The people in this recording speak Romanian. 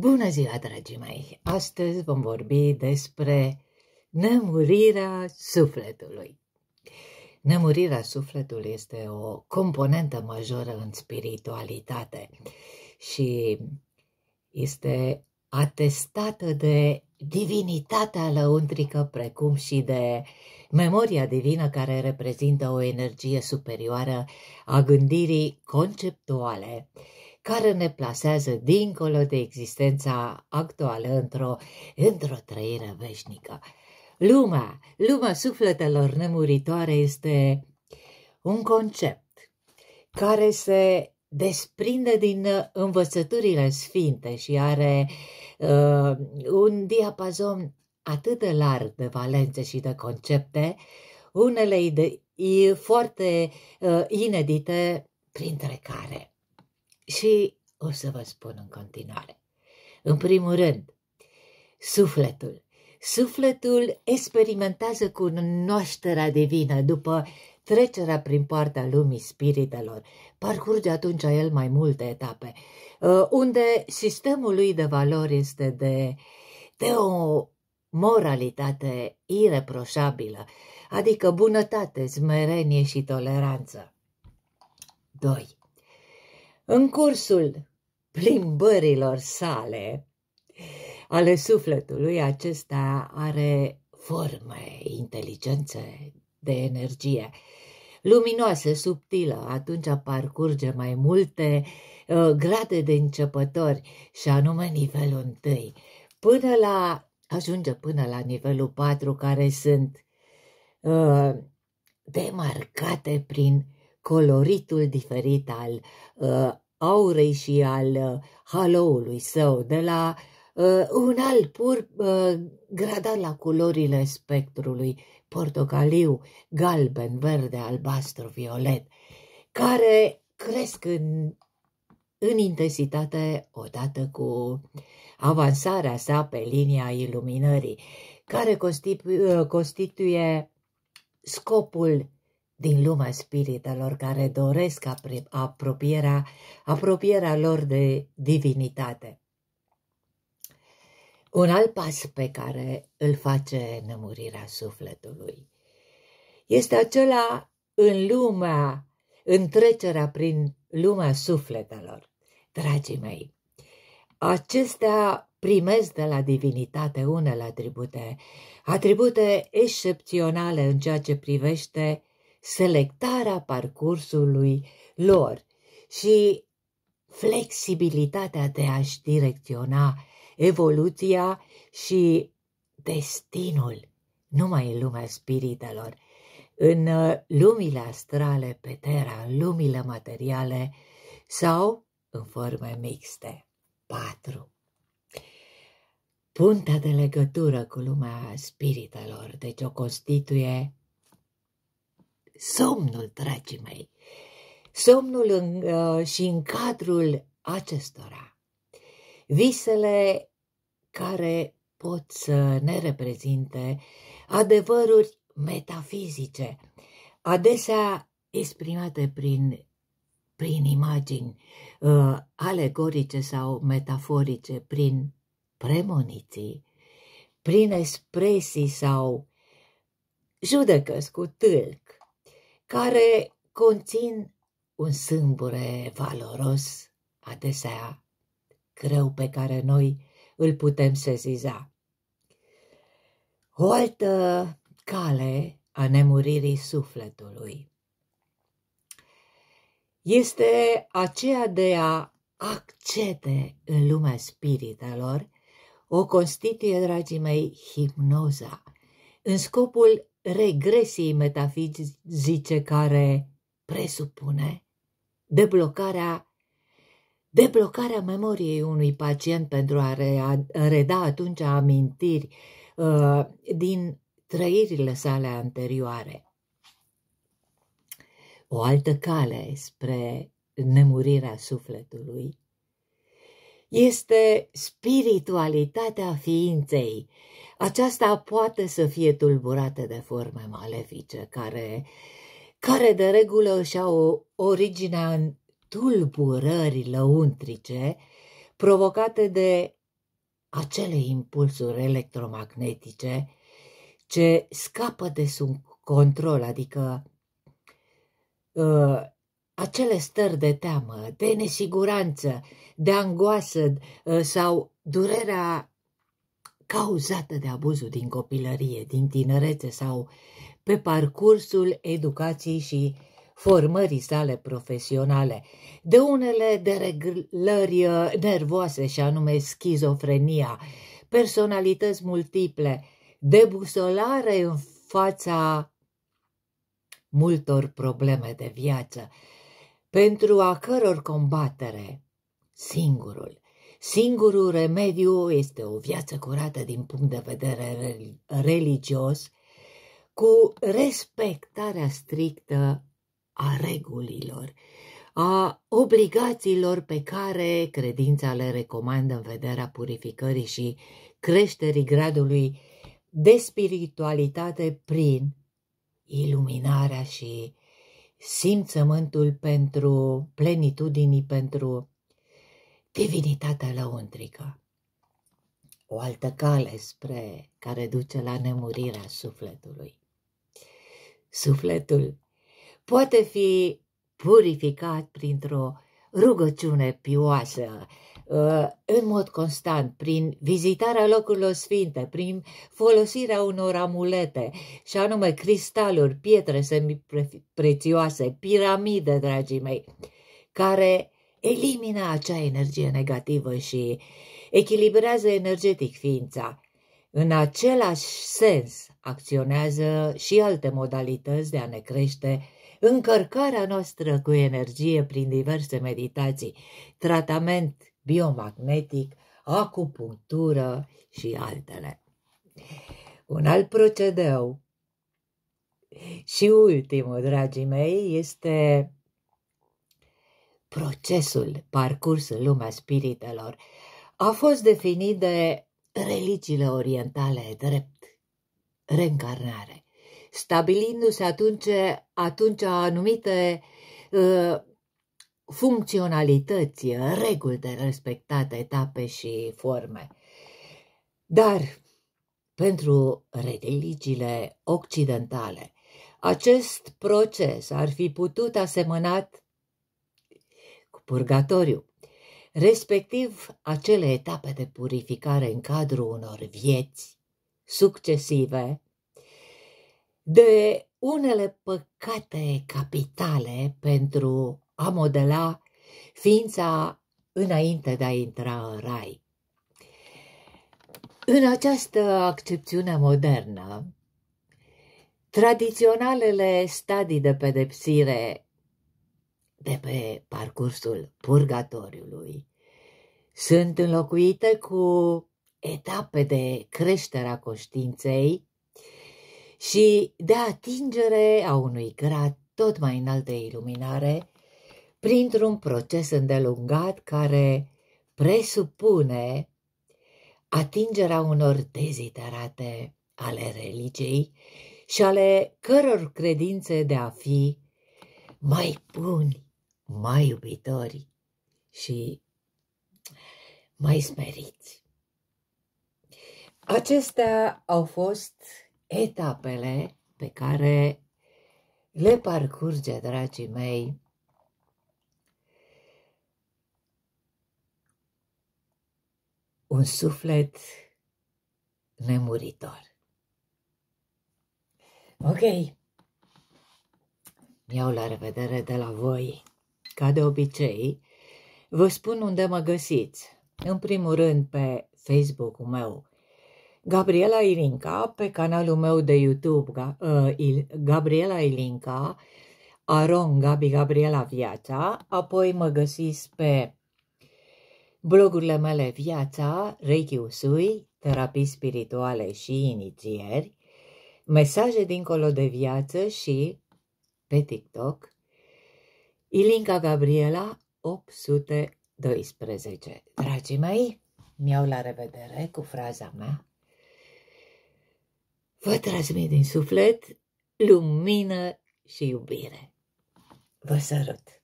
Bună ziua, dragii mei! Astăzi vom vorbi despre nemurirea sufletului. Nemurirea sufletului este o componentă majoră în spiritualitate și este atestată de divinitatea lăuntrică, precum și de memoria divină care reprezintă o energie superioară a gândirii conceptuale care ne plasează dincolo de existența actuală într-o într trăire veșnică. Lumea, lumea sufletelor nemuritoare este un concept care se desprinde din învățăturile sfinte și are uh, un diapazon atât de larg de valențe și de concepte, unele idei foarte uh, inedite, printre care și o să vă spun în continuare. În primul rând, sufletul. Sufletul experimentează noșterea divină după trecerea prin poarta lumii spiritelor. Parcurge atunci el mai multe etape, uh, unde sistemul lui de valori este de, de o moralitate ireproșabilă, adică bunătate, smerenie și toleranță. 2. În cursul plimbărilor sale, ale sufletului acesta are forme, inteligență de energie luminoasă, subtilă, atunci parcurge mai multe uh, grade de începători și anume nivelul întâi, până la, ajunge până la nivelul 4 care sunt uh, demarcate prin coloritul diferit al uh, aurei și al uh, haloului său, de la uh, un alt pur uh, gradat la culorile spectrului portocaliu, galben, verde, albastru, violet, care cresc în, în intensitate odată cu avansarea sa pe linia iluminării, care uh, constituie scopul din lumea spiritelor care doresc apropierea, apropierea lor de divinitate. Un alt pas pe care îl face nemurirea sufletului este acela în lumea, în trecerea prin lumea sufletelor. Dragii mei, acestea primesc de la divinitate unele atribute, atribute excepționale în ceea ce privește selectarea parcursului lor și flexibilitatea de a-și direcționa evoluția și destinul numai în lumea spiritelor. În uh, lumile astrale pe Terra, în lumile materiale sau în forme mixte. 4. Puntea de legătură cu lumea spiritelor, deci o constituie somnul, dragii mei, somnul în, uh, și în cadrul acestora. Visele care pot să ne reprezinte adevăruri metafizice, adesea exprimate prin, prin imagini uh, alegorice sau metaforice, prin premoniții, prin expresii sau judecăți cu tâlc, care conțin un sâmbure valoros, adesea greu pe care noi îl putem seziza. O altă cale a nemuririi sufletului este aceea de a accede în lumea spiritelor, o constituie, dragii mei, hipnoza – în scopul regresiei metafizice care presupune deblocarea deblocarea memoriei unui pacient pentru a reda atunci amintiri uh, din trăirile sale anterioare. O altă cale spre nemurirea sufletului este spiritualitatea ființei. Aceasta poate să fie tulburată de forme malefice, care, care de regulă își au originea în tulburări lăuntrice provocate de acele impulsuri electromagnetice ce scapă de sub control, adică uh, acele stări de teamă, de nesiguranță, de angoasă uh, sau durerea cauzată de abuzul din copilărie, din tinerețe sau pe parcursul educației și formării sale profesionale, de unele dereglări uh, nervoase și anume schizofrenia, personalități multiple, debusolare în fața multor probleme de viață, pentru a căror combatere singurul, singurul remediu este o viață curată din punct de vedere religios, cu respectarea strictă a regulilor, a obligațiilor pe care credința le recomandă în vederea purificării și creșterii gradului de spiritualitate prin iluminarea și simțământul pentru plenitudinii, pentru divinitatea lăuntrică. O altă cale spre care duce la nemurirea sufletului. Sufletul poate fi purificat printr-o rugăciune pioasă Uh, în mod constant, prin vizitarea locurilor sfinte, prin folosirea unor amulete, și anume cristaluri, pietre semiprețioase, piramide, dragii mei, care elimină acea energie negativă și echilibrează energetic ființa. În același sens acționează și alte modalități de a ne crește încărcarea noastră cu energie prin diverse meditații, tratament biomagnetic, acupunctură și altele. Un alt procedeu și ultimul, dragii mei, este procesul parcursul lumea spiritelor. A fost definit de religiile orientale drept reîncarnare, stabilindu-se atunci, atunci anumite uh, funcționalități, reguli de respectat, etape și forme. Dar pentru religiile occidentale, acest proces ar fi putut asemănat cu purgatoriu, respectiv acele etape de purificare în cadrul unor vieți succesive, de unele păcate capitale pentru a modela ființa înainte de a intra în rai. În această accepțiune modernă, tradiționalele stadii de pedepsire de pe parcursul purgatoriului sunt înlocuite cu etape de creștere a conștiinței și de atingere a unui grad tot mai înalt de iluminare printr-un proces îndelungat care presupune atingerea unor deziterate ale religiei și ale căror credințe de a fi mai buni, mai iubitori și mai smeriți. Acestea au fost etapele pe care le parcurge, dragii mei, un suflet nemuritor. Ok, iau la revedere de la voi. Ca de obicei, vă spun unde mă găsiți. În primul rând pe Facebook-ul meu, Gabriela Ilinca, pe canalul meu de YouTube, uh, Gabriela Ilinca, Aron Gabi Gabriela Viața, apoi mă găsiți pe blogurile mele Viața, Reiki Usui, Terapii Spirituale și Inițieri, Mesaje dincolo de viață și pe TikTok, Ilinca Gabriela 812. Dragii mei, mi-au la revedere cu fraza mea. Vă transmit din suflet lumină și iubire. Vă sărut!